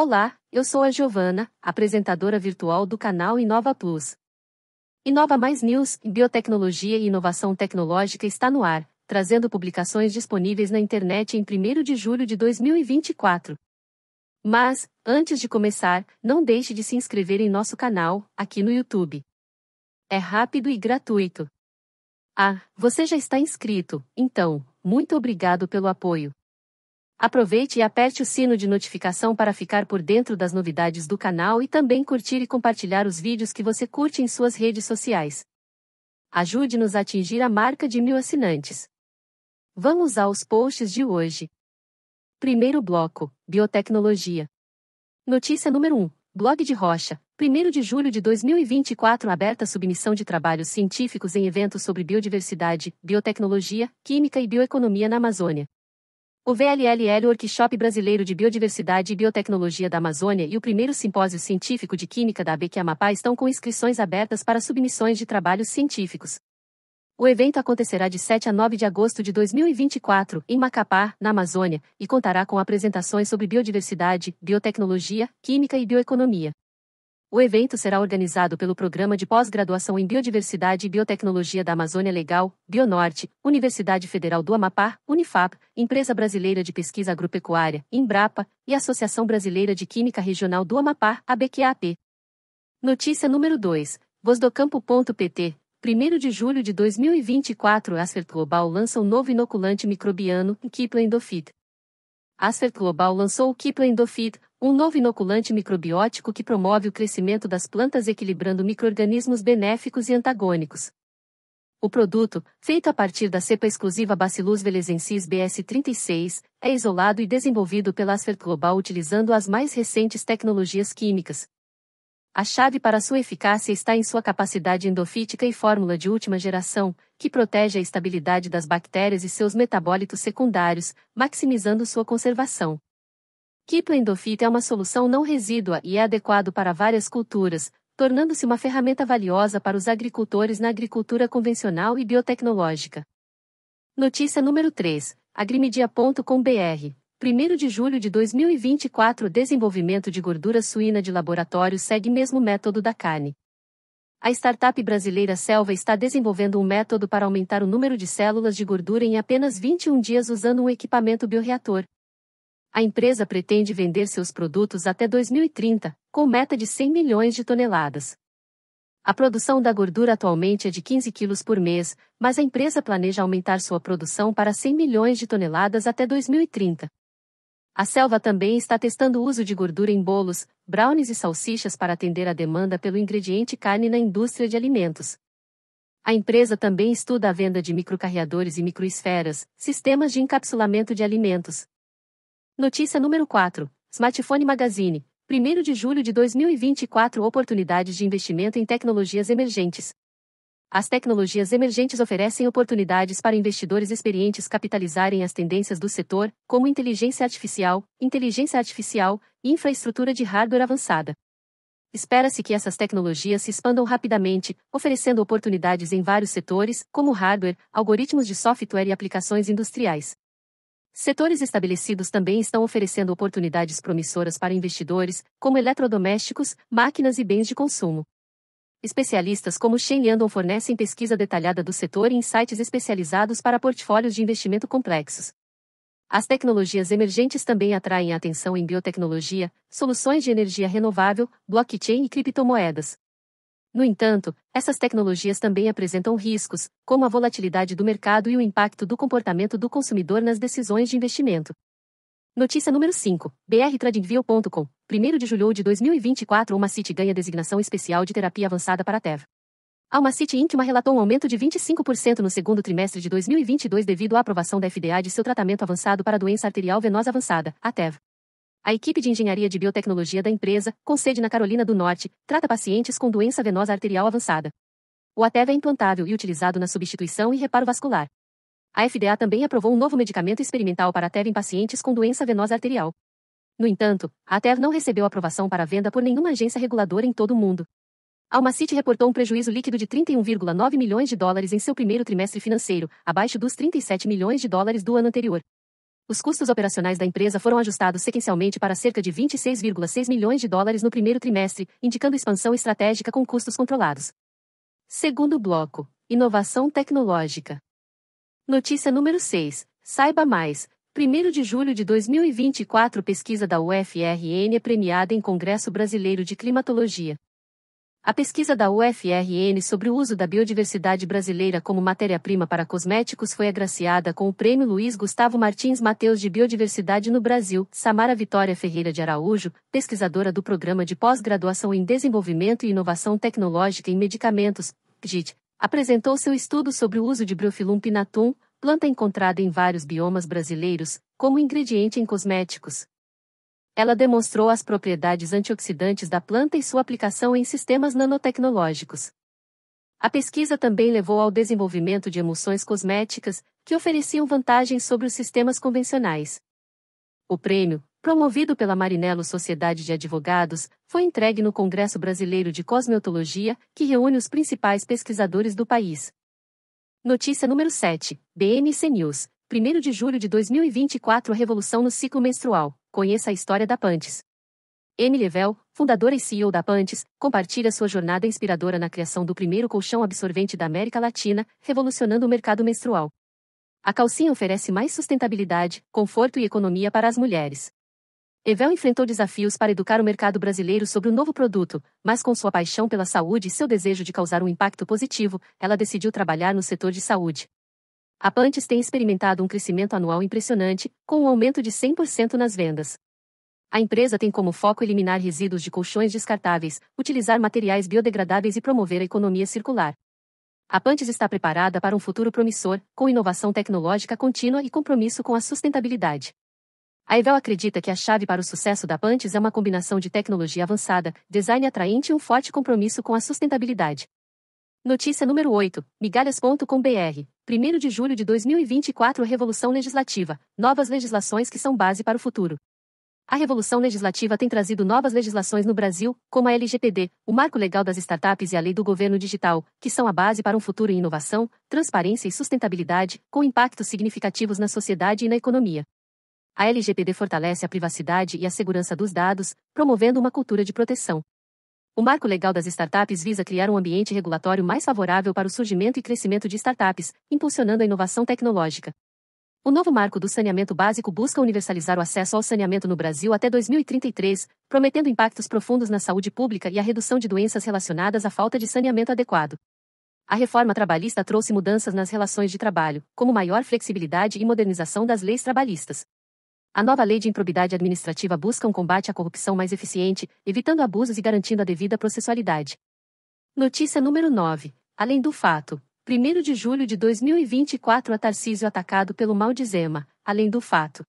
Olá, eu sou a Giovana, apresentadora virtual do canal Inova Plus. Inova Mais News, Biotecnologia e Inovação Tecnológica está no ar, trazendo publicações disponíveis na internet em 1 de julho de 2024. Mas, antes de começar, não deixe de se inscrever em nosso canal, aqui no YouTube. É rápido e gratuito. Ah, você já está inscrito, então, muito obrigado pelo apoio. Aproveite e aperte o sino de notificação para ficar por dentro das novidades do canal e também curtir e compartilhar os vídeos que você curte em suas redes sociais. Ajude-nos a atingir a marca de mil assinantes. Vamos aos posts de hoje. Primeiro bloco: Biotecnologia. Notícia número 1. Blog de Rocha. 1 de julho de 2024 aberta submissão de trabalhos científicos em eventos sobre biodiversidade, biotecnologia, química e bioeconomia na Amazônia. O VLLL é Workshop Brasileiro de Biodiversidade e Biotecnologia da Amazônia e o primeiro Simpósio Científico de Química da ABQ Amapá estão com inscrições abertas para submissões de trabalhos científicos. O evento acontecerá de 7 a 9 de agosto de 2024, em Macapá, na Amazônia, e contará com apresentações sobre biodiversidade, biotecnologia, química e bioeconomia. O evento será organizado pelo Programa de Pós-Graduação em Biodiversidade e Biotecnologia da Amazônia Legal, Bionorte, Universidade Federal do Amapá, Unifap, Empresa Brasileira de Pesquisa Agropecuária, Embrapa, e Associação Brasileira de Química Regional do Amapá, ABQAP. Notícia número 2. Vozdocampo.pt 1 de julho de 2024 Asfert Global lança um novo inoculante microbiano, Kiplendofit. Asfert Global lançou o Kiplendofit, um novo inoculante microbiótico que promove o crescimento das plantas equilibrando microrganismos benéficos e antagônicos. O produto, feito a partir da cepa exclusiva Bacillus velezensis BS36, é isolado e desenvolvido pela Asfert Global utilizando as mais recentes tecnologias químicas. A chave para sua eficácia está em sua capacidade endofítica e fórmula de última geração, que protege a estabilidade das bactérias e seus metabólitos secundários, maximizando sua conservação. Kipling é uma solução não resídua e é adequado para várias culturas, tornando-se uma ferramenta valiosa para os agricultores na agricultura convencional e biotecnológica. Notícia número 3. Agrimedia.com.br 1 de julho de 2024 desenvolvimento de gordura suína de laboratório segue mesmo método da carne. A startup brasileira Selva está desenvolvendo um método para aumentar o número de células de gordura em apenas 21 dias usando um equipamento bioreator, a empresa pretende vender seus produtos até 2030, com meta de 100 milhões de toneladas. A produção da gordura atualmente é de 15 quilos por mês, mas a empresa planeja aumentar sua produção para 100 milhões de toneladas até 2030. A Selva também está testando o uso de gordura em bolos, brownies e salsichas para atender a demanda pelo ingrediente carne na indústria de alimentos. A empresa também estuda a venda de microcarreadores e microesferas, sistemas de encapsulamento de alimentos, Notícia número 4. Smartphone Magazine. 1 de julho de 2024 Oportunidades de investimento em tecnologias emergentes. As tecnologias emergentes oferecem oportunidades para investidores experientes capitalizarem as tendências do setor, como inteligência artificial, inteligência artificial e infraestrutura de hardware avançada. Espera-se que essas tecnologias se expandam rapidamente, oferecendo oportunidades em vários setores, como hardware, algoritmos de software e aplicações industriais. Setores estabelecidos também estão oferecendo oportunidades promissoras para investidores, como eletrodomésticos, máquinas e bens de consumo. Especialistas como Shen Landon fornecem pesquisa detalhada do setor e insights especializados para portfólios de investimento complexos. As tecnologias emergentes também atraem atenção em biotecnologia, soluções de energia renovável, blockchain e criptomoedas. No entanto, essas tecnologias também apresentam riscos, como a volatilidade do mercado e o impacto do comportamento do consumidor nas decisões de investimento. Notícia número 5. BRTradingView.com. 1 de julho de 2024, uma City ganha designação especial de terapia avançada para TEV. A Almacite Íntima relatou um aumento de 25% no segundo trimestre de 2022 devido à aprovação da FDA de seu tratamento avançado para doença arterial venosa avançada, a ATEV. A equipe de engenharia de biotecnologia da empresa, com sede na Carolina do Norte, trata pacientes com doença venosa arterial avançada. O ATEV é implantável e utilizado na substituição e reparo vascular. A FDA também aprovou um novo medicamento experimental para ATEV em pacientes com doença venosa arterial. No entanto, a ATEV não recebeu aprovação para venda por nenhuma agência reguladora em todo o mundo. A reportou um prejuízo líquido de 31,9 milhões de dólares em seu primeiro trimestre financeiro, abaixo dos 37 milhões de dólares do ano anterior. Os custos operacionais da empresa foram ajustados sequencialmente para cerca de 26,6 milhões de dólares no primeiro trimestre, indicando expansão estratégica com custos controlados. Segundo bloco: Inovação tecnológica. Notícia número 6. Saiba mais. 1 de julho de 2024, pesquisa da UFRN é premiada em Congresso Brasileiro de Climatologia. A pesquisa da UFRN sobre o uso da biodiversidade brasileira como matéria-prima para cosméticos foi agraciada com o Prêmio Luiz Gustavo Martins Mateus de Biodiversidade no Brasil. Samara Vitória Ferreira de Araújo, pesquisadora do Programa de Pós-Graduação em Desenvolvimento e Inovação Tecnológica em Medicamentos, GIT, apresentou seu estudo sobre o uso de Bryophyllum pinatum, planta encontrada em vários biomas brasileiros, como ingrediente em cosméticos. Ela demonstrou as propriedades antioxidantes da planta e sua aplicação em sistemas nanotecnológicos. A pesquisa também levou ao desenvolvimento de emulsões cosméticas, que ofereciam vantagens sobre os sistemas convencionais. O prêmio, promovido pela Marinello Sociedade de Advogados, foi entregue no Congresso Brasileiro de Cosmetologia, que reúne os principais pesquisadores do país. Notícia número 7, BMC News, 1 de julho de 2024 Revolução no ciclo menstrual. Conheça a história da Pantes. Emily Evel, fundadora e CEO da Pantes, compartilha sua jornada inspiradora na criação do primeiro colchão absorvente da América Latina, revolucionando o mercado menstrual. A calcinha oferece mais sustentabilidade, conforto e economia para as mulheres. Evel enfrentou desafios para educar o mercado brasileiro sobre o novo produto, mas com sua paixão pela saúde e seu desejo de causar um impacto positivo, ela decidiu trabalhar no setor de saúde. A Pantes tem experimentado um crescimento anual impressionante, com um aumento de 100% nas vendas. A empresa tem como foco eliminar resíduos de colchões descartáveis, utilizar materiais biodegradáveis e promover a economia circular. A Pantes está preparada para um futuro promissor, com inovação tecnológica contínua e compromisso com a sustentabilidade. A Evel acredita que a chave para o sucesso da Pantes é uma combinação de tecnologia avançada, design atraente e um forte compromisso com a sustentabilidade. Notícia número 8, migalhas.com.br. 1 de julho de 2024 Revolução Legislativa, novas legislações que são base para o futuro. A revolução legislativa tem trazido novas legislações no Brasil, como a LGPD, o Marco Legal das Startups e a Lei do Governo Digital, que são a base para um futuro em inovação, transparência e sustentabilidade, com impactos significativos na sociedade e na economia. A LGPD fortalece a privacidade e a segurança dos dados, promovendo uma cultura de proteção. O marco legal das startups visa criar um ambiente regulatório mais favorável para o surgimento e crescimento de startups, impulsionando a inovação tecnológica. O novo marco do saneamento básico busca universalizar o acesso ao saneamento no Brasil até 2033, prometendo impactos profundos na saúde pública e a redução de doenças relacionadas à falta de saneamento adequado. A reforma trabalhista trouxe mudanças nas relações de trabalho, como maior flexibilidade e modernização das leis trabalhistas. A nova lei de improbidade administrativa busca um combate à corrupção mais eficiente, evitando abusos e garantindo a devida processualidade. Notícia número 9. Além do fato. 1 de julho de 2024 a Tarcísio é atacado pelo mal de Zema. além do fato.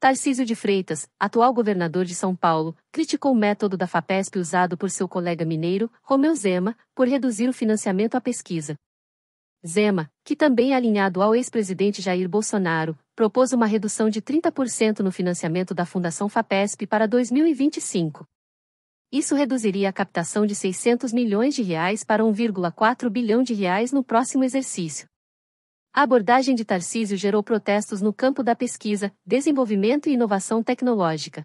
Tarcísio de Freitas, atual governador de São Paulo, criticou o método da FAPESP usado por seu colega mineiro, Romeu Zema, por reduzir o financiamento à pesquisa. Zema, que também é alinhado ao ex-presidente Jair Bolsonaro, propôs uma redução de 30% no financiamento da Fundação FAPESP para 2025. Isso reduziria a captação de 600 milhões de reais para 1,4 bilhão de reais no próximo exercício. A abordagem de Tarcísio gerou protestos no campo da pesquisa, desenvolvimento e inovação tecnológica.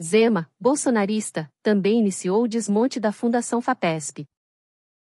Zema, bolsonarista, também iniciou o desmonte da Fundação FAPESP.